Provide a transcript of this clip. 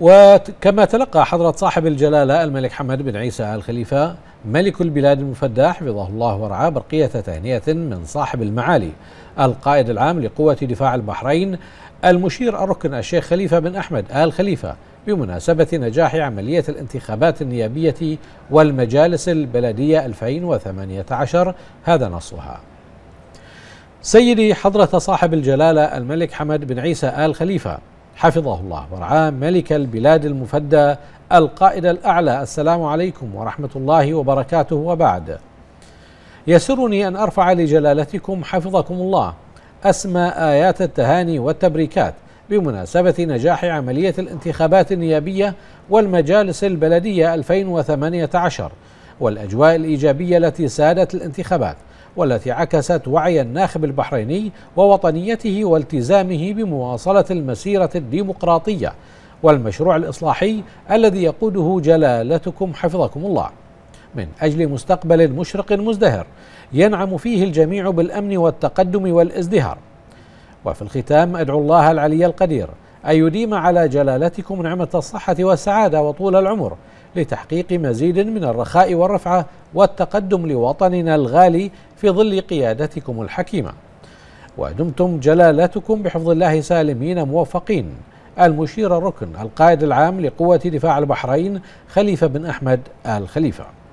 وكما تلقى حضرة صاحب الجلالة الملك حمد بن عيسى آل خليفة ملك البلاد المفدى حفظه الله ورعاه برقية تهنئة من صاحب المعالي القائد العام لقوة دفاع البحرين المشير الركن الشيخ خليفة بن أحمد آل خليفة بمناسبة نجاح عملية الانتخابات النيابية والمجالس البلدية 2018 هذا نصها سيدي حضرة صاحب الجلالة الملك حمد بن عيسى آل خليفة حفظه الله ورعاه ملك البلاد المفدى القائد الأعلى السلام عليكم ورحمة الله وبركاته وبعد يسرني أن أرفع لجلالتكم حفظكم الله أسمى آيات التهاني والتبريكات بمناسبة نجاح عملية الانتخابات النيابية والمجالس البلدية 2018 والأجواء الإيجابية التي سادت الانتخابات والتي عكست وعي الناخب البحريني ووطنيته والتزامه بمواصلة المسيرة الديمقراطية والمشروع الإصلاحي الذي يقوده جلالتكم حفظكم الله من أجل مستقبل مشرق مزدهر ينعم فيه الجميع بالأمن والتقدم والازدهار وفي الختام أدعو الله العلي القدير أن يديم على جلالتكم نعمة الصحة والسعادة وطول العمر لتحقيق مزيد من الرخاء والرفعة والتقدم لوطننا الغالي في ظل قيادتكم الحكيمة ودمتم جلالتكم بحفظ الله سالمين موفقين المشير الركن القائد العام لقوة دفاع البحرين خليفة بن أحمد آل خليفة